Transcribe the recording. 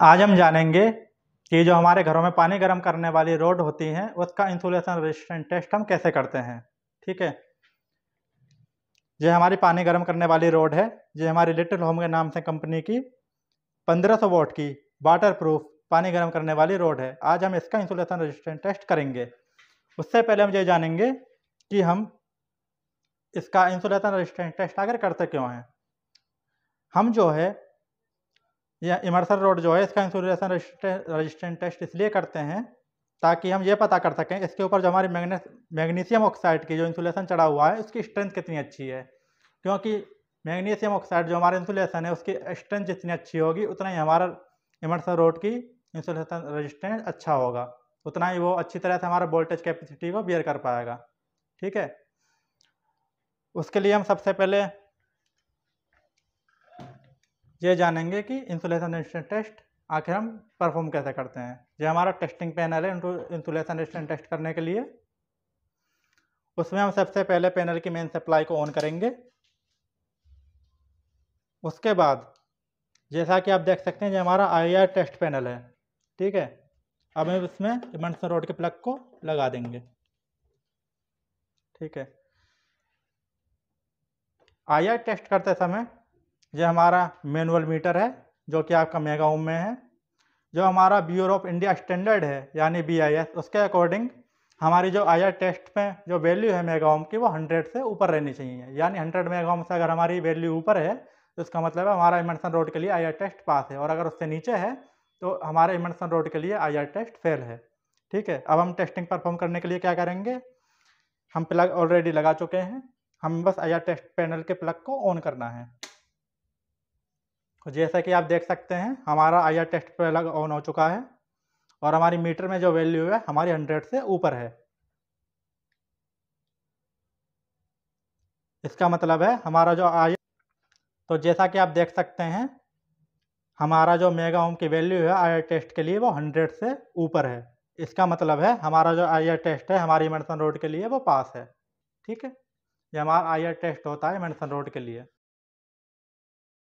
आज हम जानेंगे कि जो हमारे घरों में पानी गर्म करने वाली रोड होती हैं उसका इंसुलेशन रेजिस्टेंट टेस्ट हम कैसे करते हैं ठीक है ये हमारी पानी गर्म करने वाली रोड है ये हमारी लिटिल होम के नाम से कंपनी की 1500 सौ वोट की वाटर प्रूफ पानी गर्म करने वाली रोड है आज हम इसका इंसुलेशन रजिस्टेंट टेस्ट करेंगे उससे पहले हम ये जानेंगे कि हम इसका इंसुलेशन रजिस्टेंट टेस्ट आकर करते क्यों हैं हम जो है या इमरसर रोड जो है इसका इंसुलेशन रजिस्टेंट टेस्ट इसलिए करते हैं ताकि हम ये पता कर सकें इसके ऊपर जो हमारी मैगनी मैग्नीशियम ऑक्साइड की जो इंसुलेशन चढ़ा हुआ है उसकी स्ट्रेंथ कितनी अच्छी है क्योंकि मैग्नीशियम ऑक्साइड जो हमारा इंसुलेशन है उसकी स्ट्रेंथ जितनी अच्छी होगी उतना ही हमारा इमरसर रोड की इंसुलेशन रजिस्टेंट अच्छा होगा उतना ही वो अच्छी तरह से हमारा वोल्टेज कैपेसिटी को बियर कर पाएगा ठीक है उसके लिए हम सबसे पहले ये जानेंगे कि इंसुलेशन रेजिस्टेंस टेस्ट आखिर हम परफॉर्म कैसे करते हैं ये हमारा टेस्टिंग पैनल है इंसुलेशन रेजिस्टेंस टेस्ट करने के लिए उसमें हम सबसे पहले पैनल की मेन सप्लाई को ऑन करेंगे उसके बाद जैसा कि आप देख सकते हैं ये हमारा आई टेस्ट पैनल है ठीक है अब हम इसमें इमंडसन रोड के प्लग को लगा देंगे ठीक है आई टेस्ट करते समय ये हमारा मैनुअल मीटर है जो कि आपका मेगा ओम में है जो हमारा ब्यूरो ऑफ इंडिया स्टैंडर्ड है यानी बी उसके अकॉर्डिंग हमारी जो आई टेस्ट में जो वैल्यू है मेगाओम की वो हंड्रेड से ऊपर रहनी चाहिए यानी हंड्रेड मेगाओम से अगर हमारी वैल्यू ऊपर है तो इसका मतलब है हमारा इमरसन रोड के लिए आई टेस्ट पास है और अगर उससे नीचे है तो हमारे इमरसन रोड के लिए आई टेस्ट फेल है ठीक है अब हम टेस्टिंग परफॉर्म करने के लिए क्या करेंगे हम प्लग ऑलरेडी लगा चुके हैं हम बस आई टेस्ट पैनल के प्लग को ऑन करना है जैसा कि आप देख सकते हैं हमारा आई टेस्ट पर अलग ऑन हो चुका है और हमारी मीटर में जो वैल्यू है हमारी हंड्रेड से ऊपर है इसका मतलब है हमारा जो आई तो जैसा कि आप देख सकते हैं हमारा जो मेगा ओम की वैल्यू है आई टेस्ट के लिए वो हंड्रेड से ऊपर है इसका मतलब है हमारा जो आई टेस्ट है हमारी मेडिसन रोड के लिए वो पास है ठीक है ये हमारा आई टेस्ट होता है मेडिसन रोड के लिए